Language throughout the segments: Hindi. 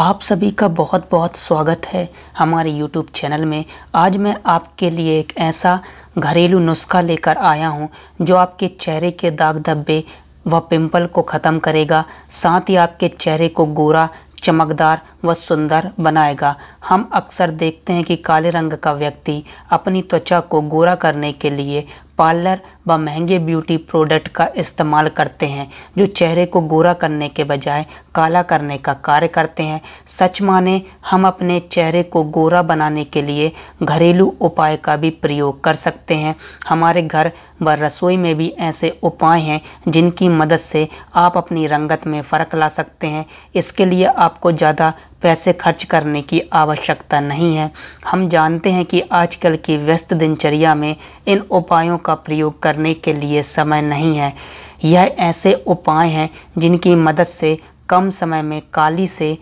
आप सभी का बहुत बहुत स्वागत है हमारे YouTube चैनल में आज मैं आपके लिए एक ऐसा घरेलू नुस्खा लेकर आया हूं जो आपके चेहरे के दाग धब्बे व पिंपल को ख़त्म करेगा साथ ही आपके चेहरे को गोरा चमकदार व सुंदर बनाएगा हम अक्सर देखते हैं कि काले रंग का व्यक्ति अपनी त्वचा को गोरा करने के लिए पार्लर व महंगे ब्यूटी प्रोडक्ट का इस्तेमाल करते हैं जो चेहरे को गोरा करने के बजाय काला करने का कार्य करते हैं सच माने हम अपने चेहरे को गोरा बनाने के लिए घरेलू उपाय का भी प्रयोग कर सकते हैं हमारे घर व रसोई में भी ऐसे उपाय हैं जिनकी मदद से आप अपनी रंगत में फ़र्क ला सकते हैं इसके लिए आपको ज़्यादा पैसे खर्च करने की आवश्यकता नहीं है हम जानते हैं कि आजकल की व्यस्त दिनचर्या में इन उपायों का प्रयोग कर करने के लिए समय नहीं है यह ऐसे उपाय हैं जिनकी मदद से कम समय में काली से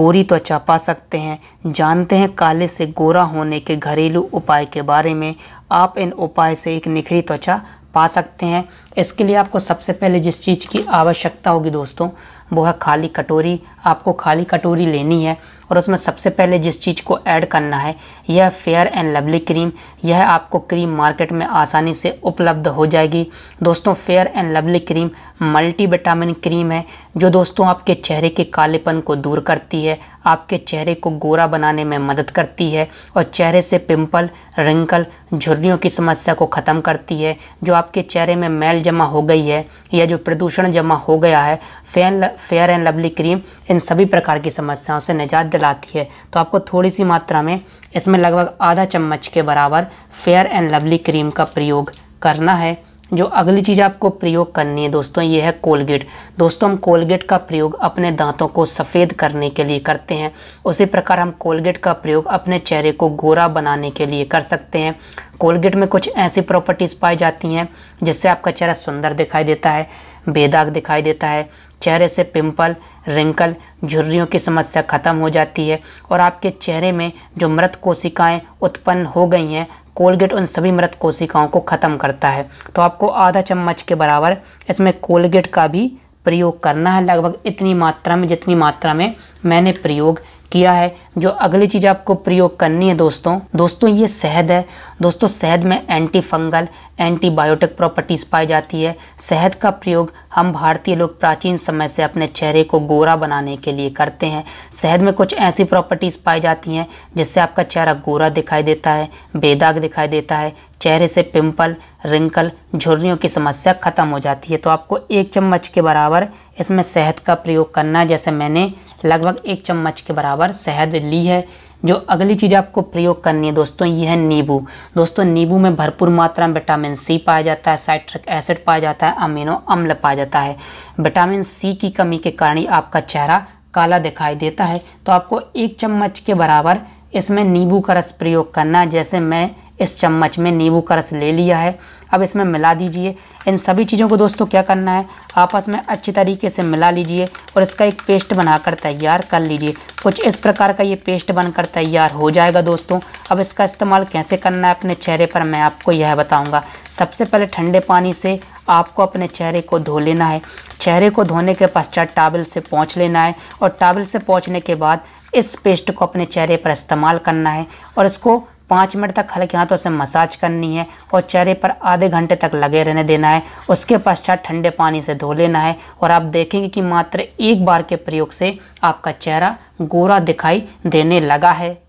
गोरी त्वचा पा सकते हैं जानते हैं काले से गोरा होने के घरेलू उपाय के बारे में आप इन उपाय से एक निखरी त्वचा पा सकते हैं इसके लिए आपको सबसे पहले जिस चीज़ की आवश्यकता होगी दोस्तों वो है खाली कटोरी आपको खाली कटोरी लेनी है और उसमें सबसे पहले जिस चीज़ को ऐड करना है यह फेयर एंड लवली क्रीम यह आपको क्रीम मार्केट में आसानी से उपलब्ध हो जाएगी दोस्तों Fair and Lovely cream multi vitamin cream है जो दोस्तों आपके चेहरे के कालेपन को दूर करती है आपके चेहरे को गोरा बनाने में मदद करती है और चेहरे से पिंपल रिंकल झुर्रियों की समस्या को ख़त्म करती है जो आपके चेहरे में मैल जमा हो गई है या जो प्रदूषण जमा हो गया है Fair Fair and Lovely cream इन सभी प्रकार की समस्याओं से निजात दिलाती है तो आपको थोड़ी सी मात्रा में इसमें लगभग आधा चम्मच के बराबर फेयर एंड लवली क्रीम का प्रयोग करना है जो अगली चीज़ आपको प्रयोग करनी है दोस्तों ये है कोलगेट दोस्तों हम कोलगेट का प्रयोग अपने दांतों को सफ़ेद करने के लिए करते हैं उसी प्रकार हम कोलगेट का प्रयोग अपने चेहरे को गोरा बनाने के लिए कर सकते हैं कोलगेट में कुछ ऐसी प्रॉपर्टीज़ पाई जाती हैं जिससे आपका चेहरा सुंदर दिखाई देता है बेदाग दिखाई देता है चेहरे से पिंपल रिंकल झुर्रियों की समस्या ख़त्म हो जाती है और आपके चेहरे में जो मृत कोशिकाएं उत्पन्न हो गई हैं कोलगेट उन सभी मृत कोशिकाओं को ख़त्म करता है तो आपको आधा चम्मच के बराबर इसमें कोलगेट का भी प्रयोग करना है लगभग इतनी मात्रा में जितनी मात्रा में मैंने प्रयोग किया है जो अगली चीज़ आपको प्रयोग करनी है दोस्तों दोस्तों ये शहद है दोस्तों शहद में एंटी फंगल एंटीबायोटिक प्रॉपर्टीज़ पाई जाती है शहद का प्रयोग हम भारतीय लोग प्राचीन समय से अपने चेहरे को गोरा बनाने के लिए करते हैं शहद में कुछ ऐसी प्रॉपर्टीज़ पाई जाती हैं जिससे आपका चेहरा गोरा दिखाई देता है बेदाग दिखाई देता है चेहरे से पिंपल रिंकल झुर्रियों की समस्या ख़त्म हो जाती है तो आपको एक चम्मच के बराबर इसमें शहद का प्रयोग करना है जैसे मैंने लगभग एक चम्मच के बराबर शहद ली है जो अगली चीज़ आपको प्रयोग करनी है दोस्तों ये है नींबू दोस्तों नींबू में भरपूर मात्रा में विटामिन सी पाया जाता है साइट्रिक एसिड पाया जाता है अमीनो अम्ल पाया जाता है विटामिन सी की कमी के कारण ही आपका चेहरा काला दिखाई देता है तो आपको एक चम्मच के बराबर इसमें नींबू का रस प्रयोग करना जैसे मैं इस चम्मच में नींबू का रस ले लिया है अब इसमें मिला दीजिए इन सभी चीज़ों को दोस्तों क्या करना है आपस में अच्छी तरीके से मिला लीजिए और इसका एक पेस्ट बनाकर तैयार कर लीजिए कुछ इस प्रकार का ये पेस्ट बनकर तैयार हो जाएगा दोस्तों अब इसका इस्तेमाल कैसे करना है अपने चेहरे पर मैं आपको यह बताऊँगा सबसे पहले ठंडे पानी से आपको अपने चेहरे को धो लेना है चेहरे को धोने के पश्चात टावल से पहुँच लेना है और टावल से पहुँचने के बाद इस पेस्ट को अपने चेहरे पर इस्तेमाल करना है और इसको पाँच मिनट तक हल्के हाथों से मसाज करनी है और चेहरे पर आधे घंटे तक लगे रहने देना है उसके पश्चात ठंडे पानी से धो लेना है और आप देखेंगे कि मात्र एक बार के प्रयोग से आपका चेहरा गोरा दिखाई देने लगा है